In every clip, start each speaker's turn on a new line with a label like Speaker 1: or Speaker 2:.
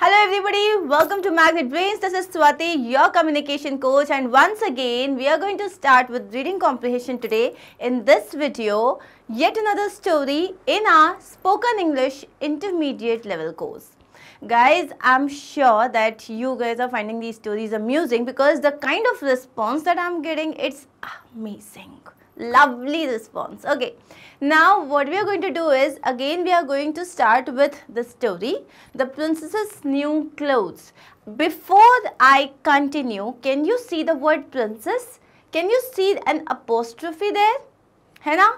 Speaker 1: Hello everybody, welcome to Magnet Brains. This is Swati, your communication coach and once again we are going to start with reading comprehension today in this video yet another story in our spoken English intermediate level course. Guys, I'm sure that you guys are finding these stories amusing because the kind of response that I'm getting it's amazing lovely response okay now what we are going to do is again we are going to start with the story the princess's new clothes before i continue can you see the word princess can you see an apostrophe there है ना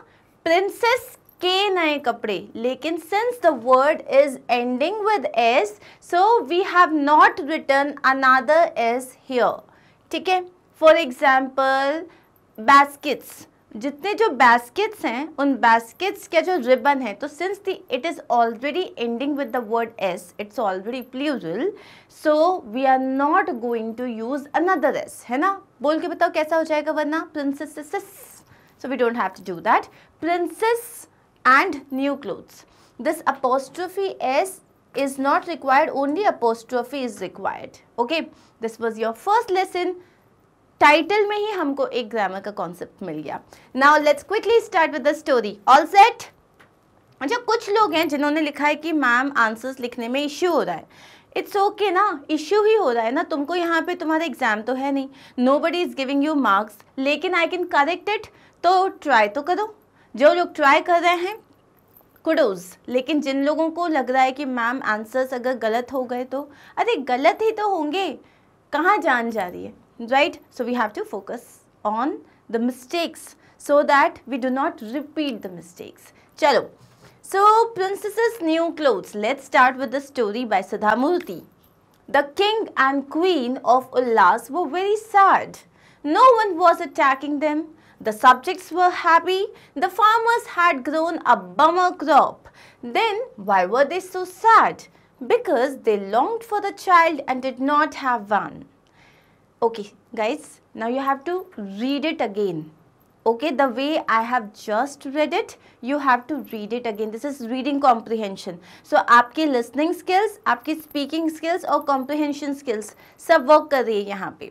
Speaker 1: princess के नए कपड़े लेकिन since the word is ending with s, so we have not written another s here. ठीक है for example baskets जितने जो बैस्किट्स हैं उन बैस्किट्स के जो रिबन है तो since the it is already ending with the word S it's already plural so we are not going to use another S है ना बोल के बताओ कैसा हो जाएगा वरना princess so we don't have to do that princess and new clothes this apostrophe S is not required only apostrophe is required okay this was your first lesson title में ही हमको एक ग्रामर का कॉन्सेप्ट मिल गया now let's quickly start with the story all set अच्छा कुछ लोग हैं जिन्होंने लिखा है कि मैम आंसर्स लिखने में इश्यू हो रहा है इट्स ओके okay ना इश्यू ही हो रहा है ना तुमको यहाँ पे तुम्हारा एग्जाम तो है नहीं nobody is giving you marks लेकिन आई कैन करेक्ट इट तो ट्राई तो करो जो लोग ट्राई कर रहे हैं कुडोज लेकिन जिन लोगों को लग रहा है कि मैम आंसर्स अगर गलत हो गए तो अरे गलत ही तो होंगे कहाँ जान जा रही है right? So we have to focus on the mistakes so that we do not repeat the mistakes. Chalo. So Princess's New Clothes. Let's start with the story by Sudhamurthy. The king and queen of Ullas were very sad. No one was attacking them. The subjects were happy. The farmers had grown a bummer crop. Then why were they so sad? Because they longed for the child and did not have one okay guys now you have to read it again okay the way I have just read it you have to read it again this is reading comprehension so आपकी listening skills आपकी speaking skills or comprehension skills सब work कर रही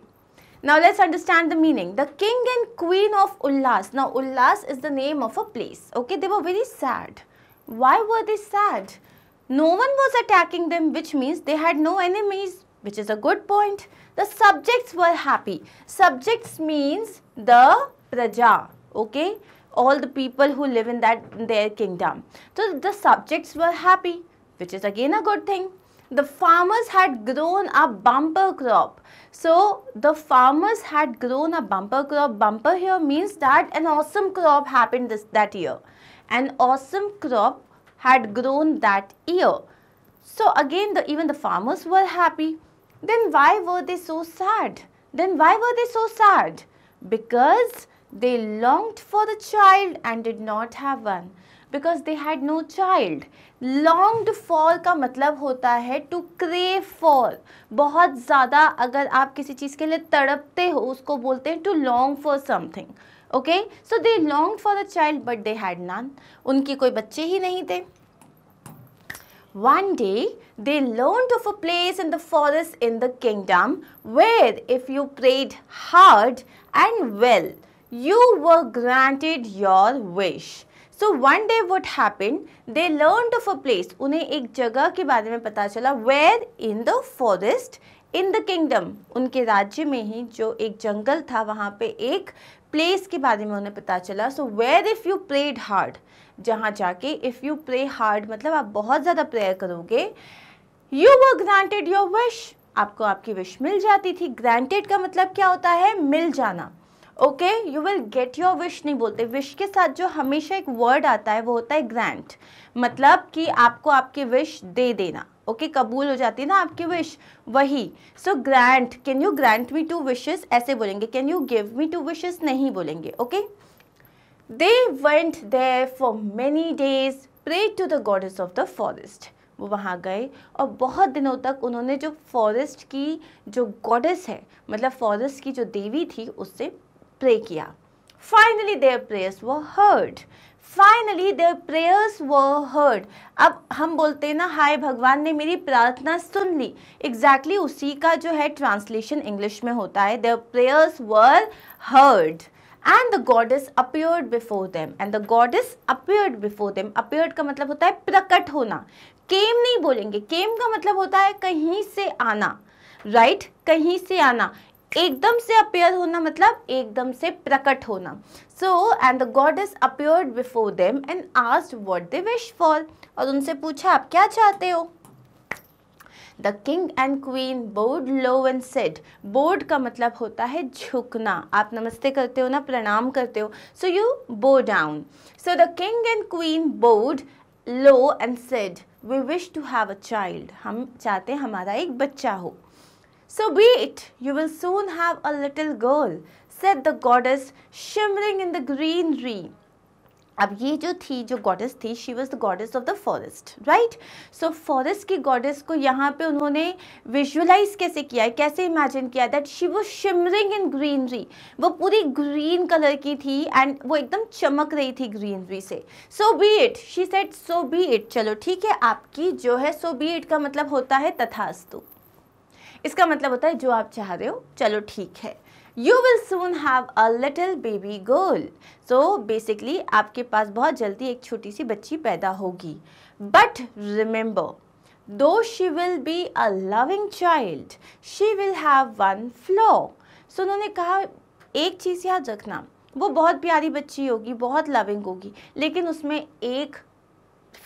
Speaker 1: now let's understand the meaning the king and queen of Ullas now Ullas is the name of a place okay they were very sad why were they sad no one was attacking them which means they had no enemies which is a good point. The subjects were happy. Subjects means the praja, okay? All the people who live in that their kingdom. So the subjects were happy, which is again a good thing. The farmers had grown a bumper crop. So the farmers had grown a bumper crop. Bumper here means that an awesome crop happened this that year. An awesome crop had grown that year. So again, the, even the farmers were happy. Then why were they so sad? Then why were they so sad? Because they longed for the child and did not have one. Because they had no child longed for का मतलब होता है to crave for बहुत ज़्यादा अगर आप किसी चीज़ के लिए तड़पते हो उसको बोलते हैं to long for something okay so they long for the child but they had none उनके कोई बच्चे ही नहीं थे One day, they learned of a place in the forest in the kingdom where if you prayed hard and well, you were granted your wish. So one day, what happened? They learned of a place. उन्हें एक जगह के बारे में पता चला where in the forest. In the kingdom उनके राज्य में ही जो एक जंगल था वहाँ पे एक प्लेस के बारे में उन्हें पता चला so where if you prayed hard जहाँ जाके इफ़ यू प्ले हार्ड मतलब आप बहुत ज़्यादा प्रेयर करोगे you were granted your wish आपको आपकी विश मिल जाती थी ग्रांटेड का मतलब क्या होता है मिल जाना okay you will get your wish नहीं बोलते विश के साथ जो हमेशा एक वर्ड आता है वो होता है ग्रांट मतलब कि आपको आपकी विश दे देना ओके okay, कबूल हो जाती है ना आपकी विश वही so grant can you grant me two wishes ऐसे बोलेंगे can you give me two wishes नहीं बोलेंगे okay they went they for many days pray to the goddess of the forest वो वहाँ गए और बहुत दिनों तक उन्होंने जो फॉरेस्ट की जो गॉडेस है मतलब फॉरेस्ट की जो देवी थी उससे प्रे किया फाइनली देयर प्रेयर्स वो heard finally their prayers were heard अब हम बोलते हैं ना हाय भगवान ने मेरी प्रार्थना सुन ली एग्जैक्टली exactly उसी का जो है ट्रांसलेशन इंग्लिश में होता है the prayers were heard and the goddess appeared before them and the goddess appeared before them appeared का मतलब होता है प्रकट होना केम नहीं बोलेंगे केम का मतलब होता है कहीं से आना राइट right? कहीं से आना एकदम से अपेयर होना मतलब एकदम से प्रकट होना so and the god is appear before them and asked what they wish for और उनसे पूछा आप क्या चाहते हो the king and queen bowed low and said bowed का मतलब होता है झुकना आप नमस्ते करते हो ना प्रणाम करते हो so you bow down so the king and queen bowed low and said we wish to have a child हम चाहते हैं हमारा एक बच्चा हो So be it, you will soon have a little girl, said the goddess, shimmering in the greenery. अब ये जो थी जो गॉडेस थी she was the goddess of the forest right so forest की गॉडेस को यहाँ पे उन्होंने विजुअलाइज कैसे किया है कैसे इमेजिन किया दैट शी वो शिमरिंग इन ग्रीनरी वो पूरी ग्रीन कलर की थी एंड वो एकदम चमक रही थी ग्रीनरी से so be it she said so be it चलो ठीक है आपकी जो है सो बी इट का मतलब होता है तथास्तु इसका मतलब होता है जो आप चाह रहे हो चलो ठीक है you will soon have a little baby girl so basically आपके पास बहुत जल्दी एक छोटी सी बच्ची पैदा होगी but remember though she will be a loving child she will have one flaw so उन्होंने कहा एक चीज़ याद रखना वो बहुत प्यारी बच्ची होगी बहुत लविंग होगी लेकिन उसमें एक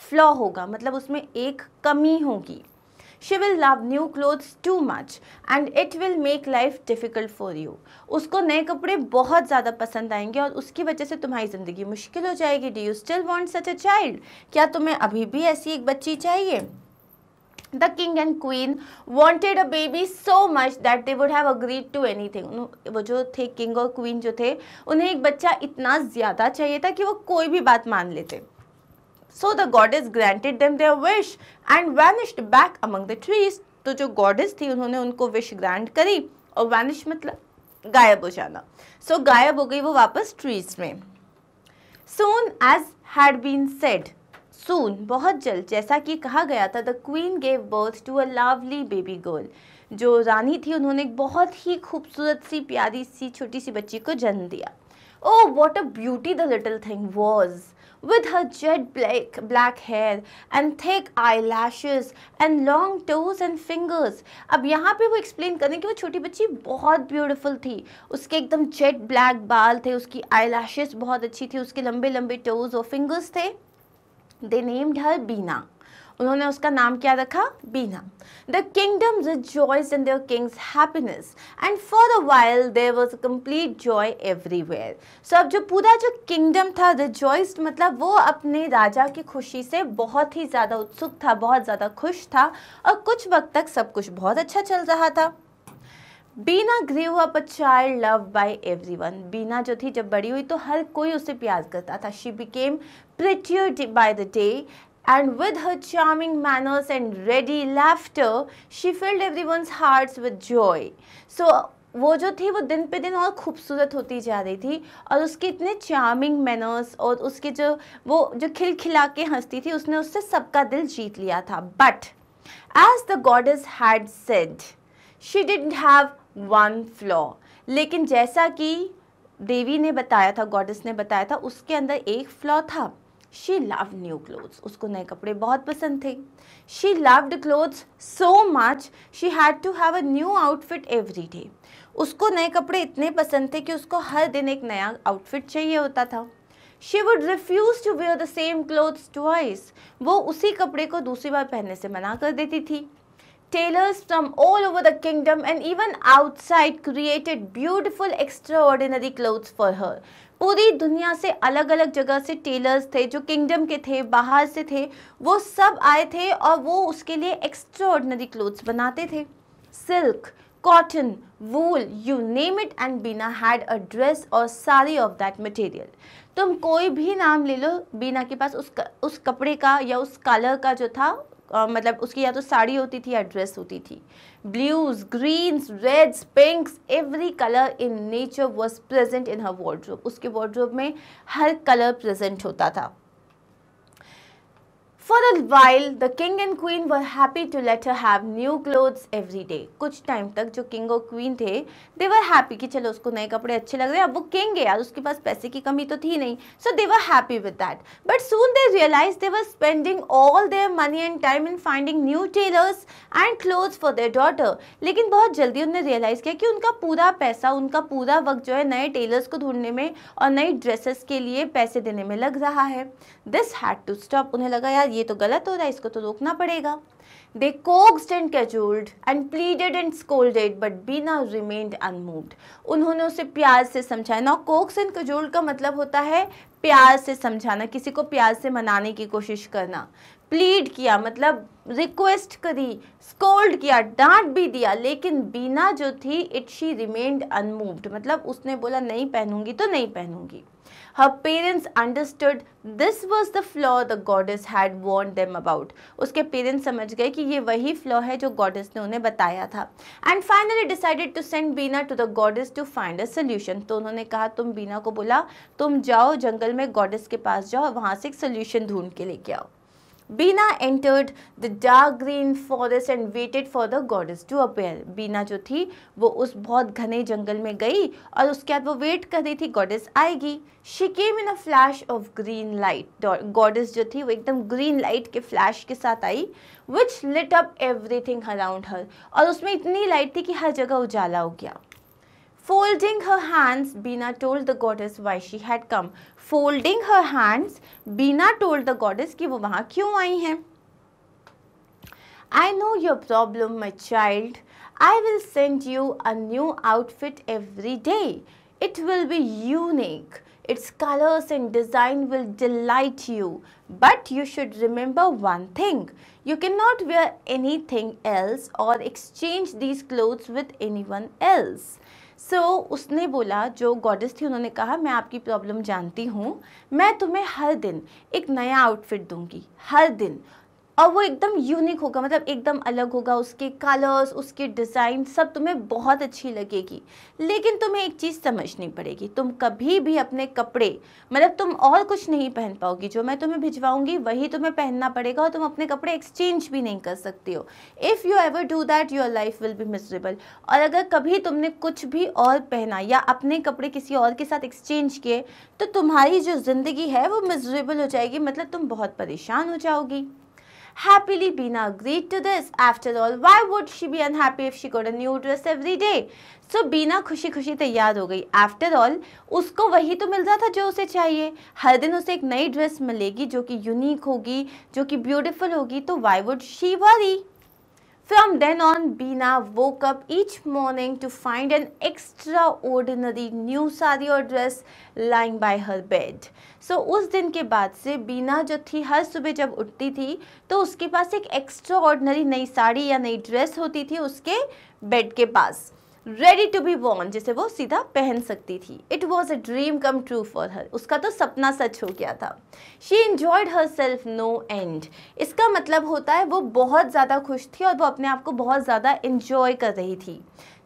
Speaker 1: फ्लॉ होगा मतलब उसमें एक कमी होगी she will love new clothes too much and it will make life difficult for you उसको नए कपड़े बहुत ज़्यादा पसंद आएंगे और उसकी वजह से तुम्हारी ज़िंदगी मुश्किल हो जाएगी do you still want such a child क्या तुम्हें अभी भी ऐसी एक बच्ची चाहिए the king and queen wanted a baby so much that they would have agreed to anything वो जो थे किंग और क्वीन जो थे उन्हें एक बच्चा इतना ज़्यादा चाहिए था कि वो कोई भी बात मान लेते so the goddess granted them their wish and vanished back among the trees तो जो गॉडेज थी उन्होंने उनको विश ग्रांट करी और वैनिश मतलब गायब हो जाना सो so, गायब हो गई वो वापस ट्रीज में soon as had been said soon बहुत जल्द जैसा कि कहा गया था the queen gave birth to a lovely baby girl जो रानी थी उन्होंने एक बहुत ही खूबसूरत सी प्यारी सी छोटी सी बच्ची को जन्म दिया oh what a beauty the little thing was with her jet black, black hair and thick eyelashes and long toes and fingers. अब यहाँ पे वो एक्सप्लेन करें कि वो छोटी बच्ची बहुत ब्यूटीफुल थी उसके एकदम जेट ब्लैक बाल थे उसकी आई बहुत अच्छी थी उसके लंबे लंबे टोज और फिंगर्स थे दे नेम्ड हर बीना उन्होंने उसका नाम क्या रखा Beena the kingdom rejoice in their king's happiness and for a while there was a complete joy everywhere so अब जो पूरा जो किंगडम था रिजॉइस मतलब वो अपने राजा की खुशी से बहुत ही ज़्यादा उत्सुक था बहुत ज़्यादा खुश था और कुछ वक्त तक सब कुछ बहुत अच्छा चल रहा था Beena grew up a child love by one Beena जो थी जब बड़ी हुई तो हर कोई उसे प्यार करता था she became prettier by the day and with her charming manners and ready laughter, she filled everyone's hearts with joy. So वो जो थी वो दिन पे दिन और खूबसूरत होती जा रही थी और उसके इतने चार्मिंग मैनर्स और उसके जो वो जो खिलखिला के हंसती थी उसने उससे सबका दिल जीत लिया था but as the goddess had said she did have one flaw लेकिन जैसा कि देवी ने बताया था गॉडेस ने बताया था उसके अंदर एक फ्लॉ था शी लव न्यू क्लोथ्स उसको नए कपड़े बहुत पसंद थे she loved clothes so much she had to have a new outfit every day उसको नए कपड़े इतने पसंद थे कि उसको हर दिन एक नया आउटफिट चाहिए होता था she would refuse to wear the same clothes twice वो उसी कपड़े को दूसरी बार पहनने से मना कर देती थी tailors from all over the kingdom and even outside created beautiful extraordinary clothes for her पूरी दुनिया से अलग अलग जगह से टेलर्स थे जो किंगडम के थे बाहर से थे वो सब आए थे और वो उसके लिए एक्स्ट्रॉर्डनरी क्लोथ्स बनाते थे silk cotton wool you name it and Beena had a dress और सारी ऑफ दैट मटेरियल तुम कोई भी नाम ले लो बीना के पास उस उस कपड़े का या उस कलर का जो था आ, मतलब उसकी या तो साड़ी होती थी या ड्रेस होती थी blues greens reds pinks every colour in nature was present in her wardrobe उसके वॉर्ड्रोब में हर कलर प्रेजेंट होता था For a while, the king and queen were happy to let her have new clothes every day. कुछ time तक जो king और queen थे दे वर हैप्पी कि चलो उसको नए कपड़े अच्छे लग रहे हैं अब वो किंग है यार उसके पास पैसे की कमी तो थी नहीं so they were happy with that but soon they realise they were spending all their money and time in finding new tailors and clothes for their daughter लेकिन बहुत जल्दी उन्होंने रियलाइज़ किया कि उनका पूरा पैसा उनका पूरा वक्त जो है नए टेलर्स को ढूंढने में और नए ड्रेसेस के लिए पैसे देने में लग रहा है दिस हैड टू स्टॉप उन्हें लगा यार ये तो गलत हो रहा है इसको तो रोकना पड़ेगा they coaxed and cajoled and pleaded and scolded but Beena remained unmoved उन्होंने उसे प्यार से समझाया ना कोक्स एंड कैजोल्ड का मतलब होता है प्यार से समझाना किसी को प्यार से मनाने की कोशिश करना प्लीड किया मतलब रिक्वेस्ट करी स्कोल्ड किया डांट भी दिया लेकिन बीना जो थी इट शी रिमेन्ड अनमूव्ड मतलब उसने बोला नहीं पहनूंगी तो नहीं पहनूंगी her parents understood this was the flaw the goddess had warned them about उसके parents समझ गए कि ये वही flaw है जो goddess ने उन्हें बताया था and finally decided to send Bina to the goddess to find a solution तो उन्होंने कहा तुम बीना को बोला तुम जाओ जंगल में goddess के पास जाओ वहाँ से एक solution ढूंढ के लेके आओ Beena entered the dark green forest and waited for the goddess to appear Beena जो थी वो उस बहुत घने जंगल में गई और उसके बाद वो वेट कर रही थी गॉडेस आएगी she came in a flash of green light goddess जो थी वो एकदम ग्रीन लाइट के फ्लैश के साथ आई which lit up everything around her और उसमें इतनी लाइट थी कि हर जगह उजाला हो गया Folding her hands, Bina told the goddess why she had come. Folding her hands, Bina told the goddess कि वो वहाँ क्यों आई know your problem, my child. I will send you a new outfit every day. It will be unique. Its colors and design will delight you. But you should remember one thing. You cannot wear anything else or exchange these clothes with anyone else. So so, उसने बोला जो goddess थी उन्होंने कहा मैं आपकी problem जानती हूँ मैं तुम्हें हर दिन एक नया आउटफिट दूंगी हर दिन और वो एकदम यूनिक होगा मतलब एकदम अलग होगा उसके कलर्स उसके डिज़ाइन सब तुम्हें बहुत अच्छी लगेगी लेकिन तुम्हें एक चीज़ समझनी पड़ेगी तुम कभी भी अपने कपड़े मतलब तुम और कुछ नहीं पहन पाओगी जो मैं तुम्हें भिजवाऊंगी वही तुम्हें पहनना पड़ेगा और तुम अपने कपड़े एक्सचेंज भी नहीं कर सकती हो if you ever do that your life will be miserable और अगर कभी तुमने कुछ भी और पहना या अपने कपड़े किसी और के साथ एक्सचेंज किए तो तुम्हारी जो ज़िंदगी है वो मिजरेबल हो जाएगी मतलब तुम बहुत परेशान हो जाओगी happily Bina agreed to this. After all, why would she be unhappy if she got a new dress every day? So Bina खुशी खुशी तैयार हो गई After all, उसको वही तो मिल रहा था जो उसे चाहिए हर दिन उसे एक नई ड्रेस मिलेगी जो कि यूनिक होगी जो कि ब्यूटीफुल होगी तो why would she worry? From then on, Bina woke up each morning to find an extraordinary new sari or dress lying by her bed. So उस दिन के बाद से बीना जो थी हर सुबह जब उठती थी तो उसके पास एक एक्स्ट्रा ऑर्डनरी नई साड़ी या नई ड्रेस होती थी उसके बेड के पास रेडी टू बी बॉर्न जिसे वो सीधा पहन सकती थी it was a dream come true for her उसका तो सपना सच हो गया था she enjoyed herself no end इसका मतलब होता है वो बहुत ज़्यादा खुश थी और वो अपने आप को बहुत ज़्यादा इन्जॉय कर रही थी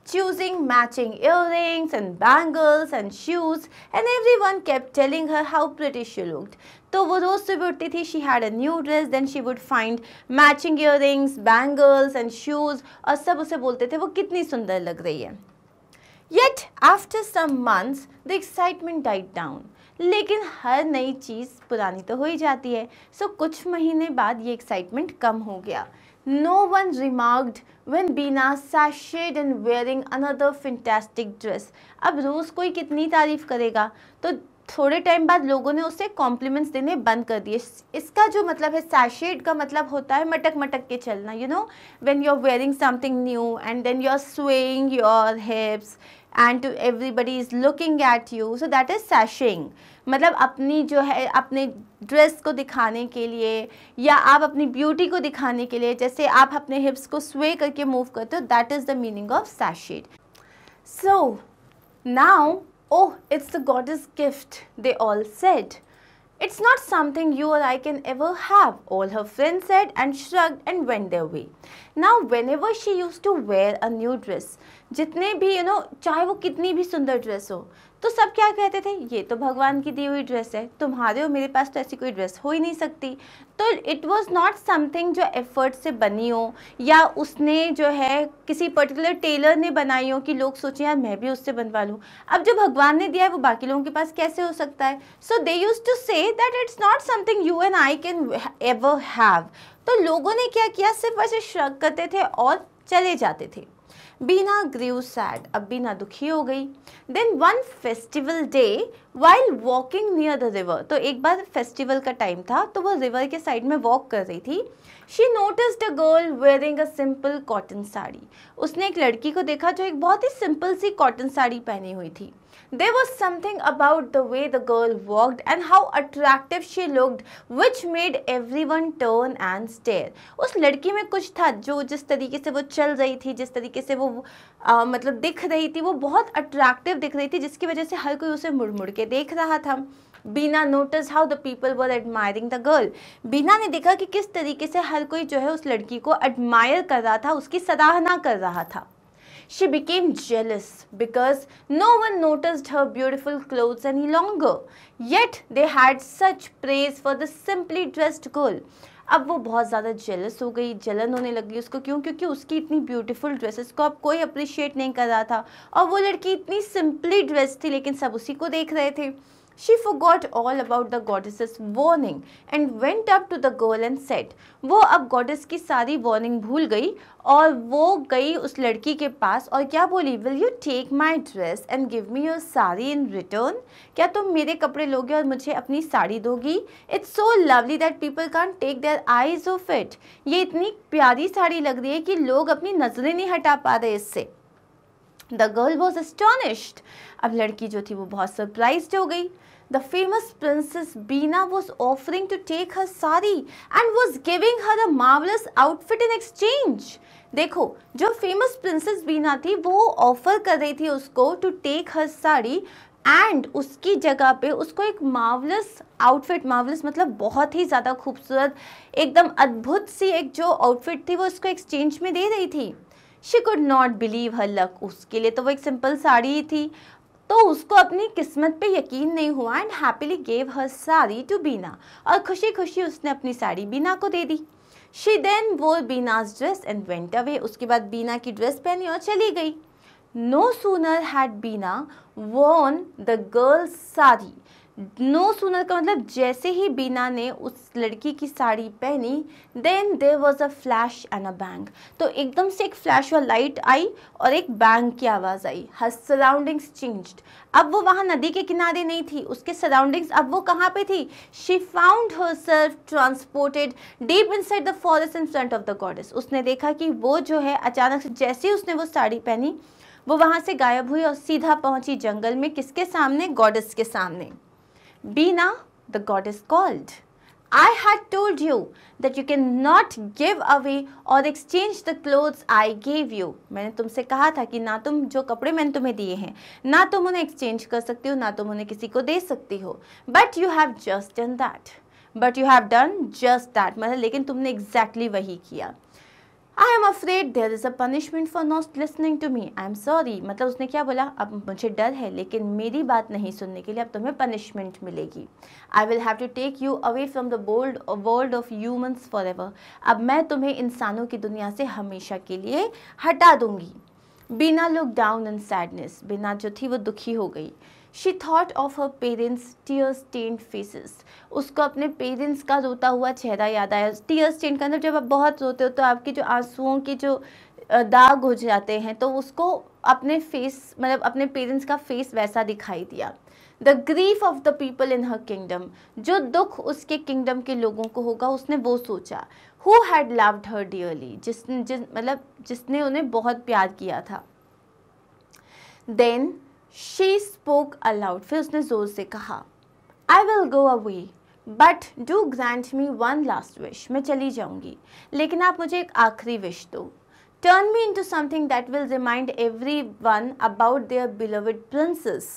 Speaker 1: choosing matching earrings and bangles and shoes and everyone kept telling her how pretty she looked तो वो रोज़ सुबह उठती थी she had a new dress then she would find matching earrings bangles and shoes और सब उसे बोलते थे वो कितनी सुंदर लग रही है yet after some months the excitement died down लेकिन हर नई चीज़ पुरानी तो हो ही जाती है सो so, कुछ महीने बाद ये एक्साइटमेंट कम हो गया no one remarked when Beena sashayed and wearing another fantastic dress अब रोज़ कोई कितनी तारीफ़ करेगा तो थोड़े टाइम बाद लोगों ने उसे कॉम्प्लीमेंट्स देने बंद कर दिए इसका जो मतलब है सैशेड का मतलब होता है मटक मटक के चलना you know when you are wearing something new and then you are swaying your hips and to everybody is looking at you so that is sashaying मतलब अपनी जो है अपने ड्रेस को दिखाने के लिए या आप अपनी ब्यूटी को दिखाने के लिए जैसे आप अपने हिप्स को स्वे करके मूव करते हो that is the meaning of sashayed so now Oh, it's the goddess gift, they all said. It's not something you or I can ever have, all her friends said and shrugged and went their way. Now, whenever she used to wear a new dress, jitne bhi you know, चाहे वो कितनी bhi सुंदर dress ho. तो सब क्या कहते थे ये तो भगवान की दी हुई ड्रेस है तुम्हारे और मेरे पास तो ऐसी कोई ड्रेस हो ही नहीं सकती तो इट वॉज़ नॉट समथिंग जो एफर्ट से बनी हो या उसने जो है किसी पर्टिकुलर टेलर ने बनाई हो कि लोग सोचें यार मैं भी उससे बनवा लूँ अब जो भगवान ने दिया है वो बाकी लोगों के पास कैसे हो सकता है so they used to say that it's not something you and I can ever have तो लोगों ने क्या किया सिर्फ वैसे श्रक करते थे और चले जाते थे बीना ग्रीव सैड अब बीना दुखी हो गई then one festival day while walking near the river तो एक बार फेस्टिवल का टाइम था तो वो रिवर के साइड में वॉक कर रही थी she notice the girl wearing a simple cotton sari उसने एक लड़की को देखा जो एक बहुत ही सिंपल सी कॉटन साड़ी पहनी हुई थी There was something about the way the girl walked and how attractive she looked which made everyone turn and stare. us ladki mein kuch tha jo jis tarike se wo chal rahi thi jis tarike se wo matlab dikh rahi thi wo bahut attractive dikh rahi thi jiski wajah se har koi use murmur ke dekh raha tha Beena notice how the people were admiring the girl Beena ने देखा कि किस तरीके से हर कोई जो है उस लड़की को एडमायर कर रहा था उसकी सराहना कर रहा था She became jealous because no one noticed her beautiful clothes any longer. Yet they had such praise for the simply dressed girl. अब वो बहुत ज़्यादा जेलस हो गई जलन होने लगी उसको क्यों क्योंकि उसकी इतनी ब्यूटीफुल ड्रेसेस को अब कोई अप्रिशिएट नहीं कर रहा था और वो लड़की इतनी सिंपली ड्रेस थी लेकिन सब उसी को देख रहे थे She forgot all about the goddess's warning and went up to the girl and said, वो अब goddess की सारी warning भूल गई और वो गई उस लड़की के पास और क्या बोली will you take my dress and give me your sari in return क्या तुम मेरे कपड़े लोगे और मुझे अपनी साड़ी दोगी it's so lovely that people can't take their eyes off it ये इतनी प्यारी साड़ी लग रही है कि लोग अपनी नज़रें नहीं हटा पा रहे इससे द गर्ल वॉज अस्टॉनिश्ड अब लड़की जो थी वो बहुत सरप्राइज हो गई the famous princess Beena was offering to take her sari and was giving her a marvelous outfit in exchange देखो जो फेमस प्रिंसेस बीना थी वो ऑफर कर रही थी उसको to take her sari and उसकी जगह पे उसको एक मावलस आउटफिट मावलस मतलब बहुत ही ज़्यादा खूबसूरत एकदम अद्भुत सी एक जो आउटफिट थी वो उसको एक्सचेंज में दे रही थी she could not believe her luck उसके लिए तो वो एक सिंपल साड़ी ही थी तो उसको अपनी किस्मत पे यकीन नहीं हुआ and happily gave her sari to Beena और खुशी खुशी उसने अपनी साड़ी बीना को दे दी she then wore Beena's dress and went away उसके बाद बीना की ड्रेस पहनी और चली गई no sooner had Bina won the girls sari no sooner का मतलब जैसे ही बीना ने उस लड़की की साड़ी पहनी then there was a flash and a bang तो एकदम से एक फ्लैश और लाइट आई और एक बैंग की आवाज़ आई हर सराउंडिंग्स चेंज्ड अब वो वहाँ नदी के किनारे नहीं थी उसके सराउंडिंग्स अब वो कहाँ पे थी she found herself transported deep inside the forest in front of the goddess उसने देखा कि वो जो है अचानक से जैसे ही उसने वो साड़ी पहनी वो वहाँ से गायब हुई और सीधा पहुँची जंगल में किसके सामने गॉडेस के सामने Bina, the goddess called. I had told you that you cannot give away or exchange the clothes I gave you. मैंने तुमसे कहा था कि ना तुम जो कपड़े मैंने तुम्हें दिए हैं ना तुम उन्हें एक्सचेंज कर सकती हो ना तुम उन्हें किसी को दे सकती हो But you have just done that. But you have done just that. मतलब लेकिन तुमने एग्जैक्टली exactly वही किया I am afraid there is a punishment for not listening to me I am sorry मतलब उसने क्या बोला अब मुझे डर है लेकिन मेरी बात नहीं सुनने के लिए अब तुम्हें पनिशमेंट मिलेगी I will have to take you away from the bold world of humans forever अब मैं तुम्हें इंसानों की दुनिया से हमेशा के लिए हटा दूँगी बिना लुक डाउन इन सैडनेस बिना जो थी वो दुखी हो गई she thought of her parents tear stain faces उसको अपने पेरेंट्स का रोता हुआ चेहरा याद आया टीयर स्टेन का मतलब जब आप बहुत रोते हो तो आपके जो आंसुओं के जो दाग हो जाते हैं तो उसको अपने फेस मतलब अपने पेरेंट्स का फेस वैसा दिखाई दिया the grief of the people in her kingdom जो दुख उसके किंगडम के लोगों को होगा उसने वो सोचा who had loved her dearly जिस, जिस मतलब जिसने उन्हें बहुत प्यार किया था देन शी स्पोक अलाउड फिर उसने ज़ोर से कहा I will go away but do grant me one last wish मैं चली जाऊंगी लेकिन आप मुझे एक आखिरी विश दो turn me into something that will remind everyone about their beloved princess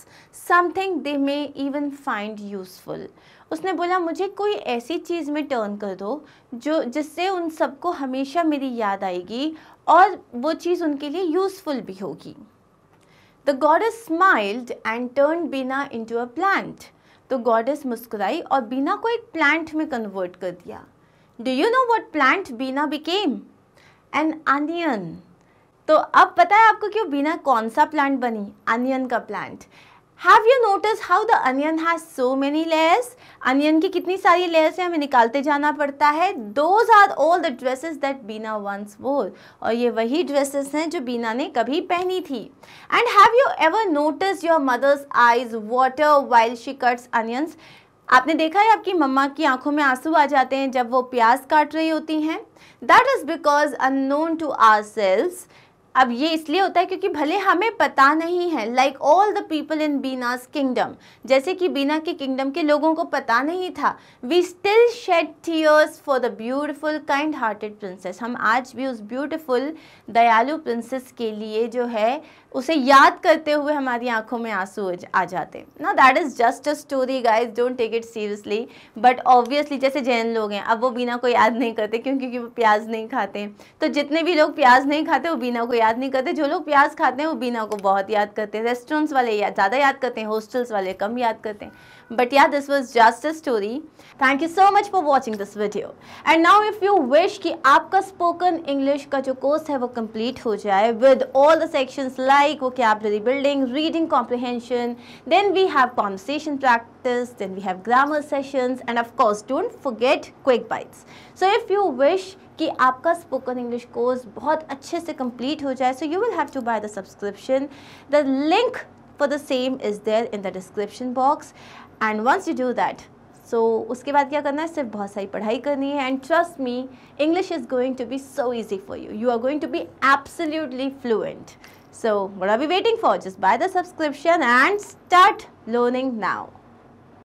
Speaker 1: something they may even find useful उसने बोला मुझे कोई ऐसी चीज़ में टर्न कर दो जो जिससे उन सबको हमेशा मेरी याद आएगी और वो चीज़ उनके लिए यूज़फुल भी होगी the goddess smiled and turn Beena into a plant तो इज मुस्कुराई और बीना को एक प्लांट में कन्वर्ट कर दिया do you know what plant Beena became an onion तो अब पता है आपको क्यों बीना कौन सा प्लांट बनी अनियन का plant have you notice how the onion has so many layers onion की कितनी सारी लेयर्स हैं हमें निकालते जाना पड़ता है those are all the dresses that Beena once wore और ये वही ड्रेसेस हैं जो बीना ने कभी पहनी थी and have you ever notice your mother's eyes water while she cuts onions आपने देखा है आपकी मम्मा की आंखों में आंसू आ जाते हैं जब वो प्याज काट रही होती हैं that is because unknown to our cells अब ये इसलिए होता है क्योंकि भले हमें पता नहीं है like all the people in Beena's kingdom जैसे कि बीना के किंगडम के लोगों को पता नहीं था we still shed tears for the beautiful kind hearted princess हम आज भी उस ब्यूटिफुल दयालु प्रिंसेस के लिए जो है उसे याद करते हुए हमारी आंखों में आंसू आ जाते हैं ना that is just a story guys don't take it seriously but obviously जैसे जैन लोग हैं अब वो बिना को याद नहीं करते क्योंकि वो प्याज नहीं खाते तो जितने भी लोग प्याज नहीं खाते वो बिना को याद नहीं करते जो लोग प्याज खाते हैं वो बिना को बहुत याद करते हैं रेस्टोरेंट्स वाले या, ज़्यादा याद करते हैं हॉस्टल्स वाले कम याद करते हैं but yeah this was just a story thank you so much for watching this video and now if you wish कि आपका स्पोकन इंग्लिश का जो कोर्स है वो कम्प्लीट हो जाए with all the sections like like vocabulary building, reading comprehension. Then we have conversation practice, then we have grammar sessions and of course don't forget quick bites. So if you wish कि आपका spoken English course बहुत अच्छे से complete हो जाए so you will have to buy the subscription the link for the same is there in the description box and once you do that so उसके बाद क्या करना है सिर्फ बहुत सारी पढ़ाई करनी है and trust me English is going to be so easy for you you are going to be absolutely fluent So what are we waiting for? Just buy the subscription and start learning now.